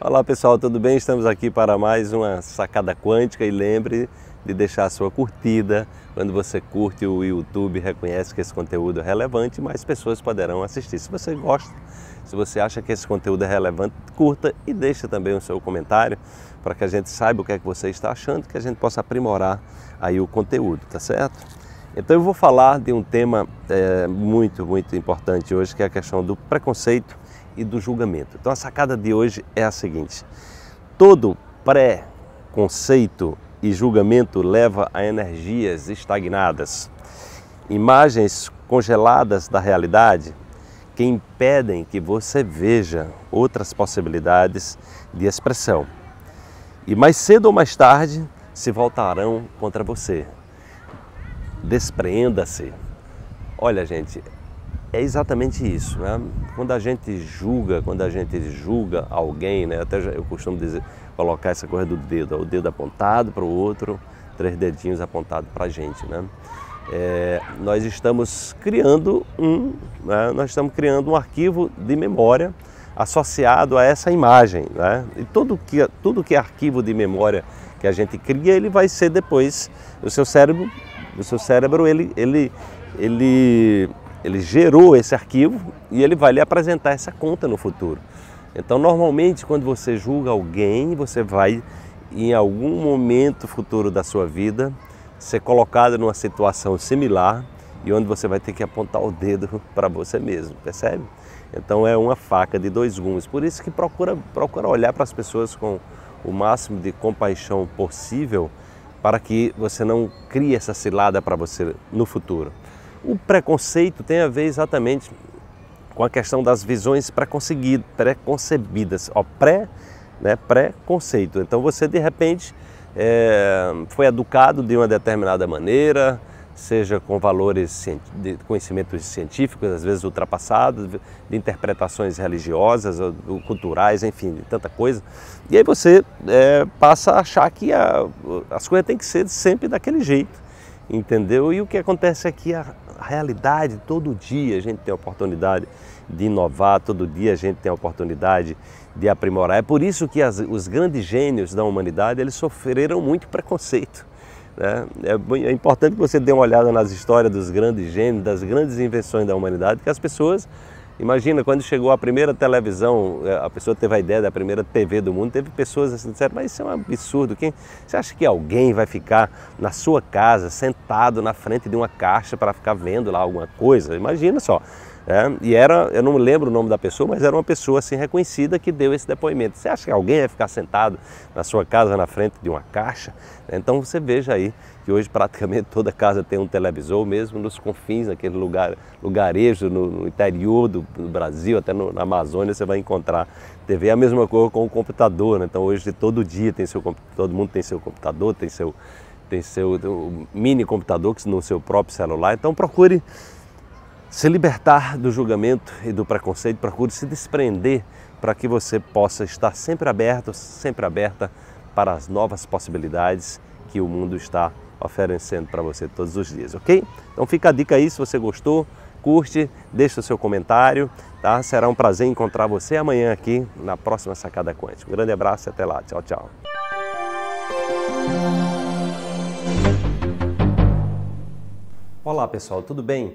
Olá pessoal, tudo bem? Estamos aqui para mais uma sacada quântica e lembre de deixar a sua curtida. Quando você curte o YouTube, reconhece que esse conteúdo é relevante, mais pessoas poderão assistir. Se você gosta, se você acha que esse conteúdo é relevante, curta e deixe também o seu comentário para que a gente saiba o que é que você está achando, que a gente possa aprimorar aí o conteúdo, tá certo? Então eu vou falar de um tema é, muito, muito importante hoje, que é a questão do preconceito e do julgamento. Então a sacada de hoje é a seguinte: todo pré-conceito e julgamento leva a energias estagnadas, imagens congeladas da realidade que impedem que você veja outras possibilidades de expressão. E mais cedo ou mais tarde se voltarão contra você, Despreenda-se. Olha, gente, é exatamente isso, né? Quando a gente julga, quando a gente julga alguém, né? Até eu costumo dizer, colocar essa coisa do dedo, o dedo apontado para o outro, três dedinhos apontados para a gente, né? É, nós estamos criando um, né? nós estamos criando um arquivo de memória associado a essa imagem, né? E tudo que tudo que é arquivo de memória que a gente cria, ele vai ser depois o seu cérebro o seu cérebro, ele, ele, ele, ele gerou esse arquivo e ele vai lhe apresentar essa conta no futuro. Então, normalmente, quando você julga alguém, você vai, em algum momento futuro da sua vida, ser colocado numa situação similar e onde você vai ter que apontar o dedo para você mesmo, percebe? Então é uma faca de dois gumes. Por isso que procura, procura olhar para as pessoas com o máximo de compaixão possível para que você não crie essa cilada para você no futuro. O preconceito tem a ver exatamente com a questão das visões pré ó, pré, né, Pré-conceito. Então você de repente é, foi educado de uma determinada maneira, seja com valores de conhecimentos científicos, às vezes ultrapassados, de interpretações religiosas, culturais, enfim, de tanta coisa. E aí você é, passa a achar que a, as coisas têm que ser sempre daquele jeito, entendeu? E o que acontece é que a realidade, todo dia a gente tem a oportunidade de inovar, todo dia a gente tem a oportunidade de aprimorar. É por isso que as, os grandes gênios da humanidade, eles sofreram muito preconceito né? É, é, importante que você dê uma olhada nas histórias dos grandes gênios, das grandes invenções da humanidade, que as pessoas, imagina, quando chegou a primeira televisão, é, a pessoa teve a ideia da primeira TV do mundo, teve pessoas assim disseram, mas isso é um absurdo, quem, você acha que alguém vai ficar na sua casa, sentado na frente de uma caixa para ficar vendo lá alguma coisa? Imagina só. É, e era, eu não lembro o nome da pessoa, mas era uma pessoa assim reconhecida que deu esse depoimento. Você acha que alguém vai ficar sentado na sua casa na frente de uma caixa? Então você veja aí que hoje praticamente toda casa tem um televisor, mesmo nos confins, naquele lugar, lugarejo, no, no interior do, do, Brasil, até no, na Amazônia você vai encontrar TV. É a mesma coisa com o computador, né? então hoje todo dia tem seu todo mundo tem seu computador, tem seu tem seu mini computador que no seu próprio celular. Então procure se libertar do julgamento e do preconceito, procure se desprender para que você possa estar sempre aberto, sempre aberta para as novas possibilidades que o mundo está oferecendo para você todos os dias, ok? Então fica a dica aí, se você gostou, curte, deixa o seu comentário, tá? Será um prazer encontrar você amanhã aqui na próxima Sacada Quântica. Um grande abraço e até lá. Tchau, tchau. Olá pessoal, tudo bem?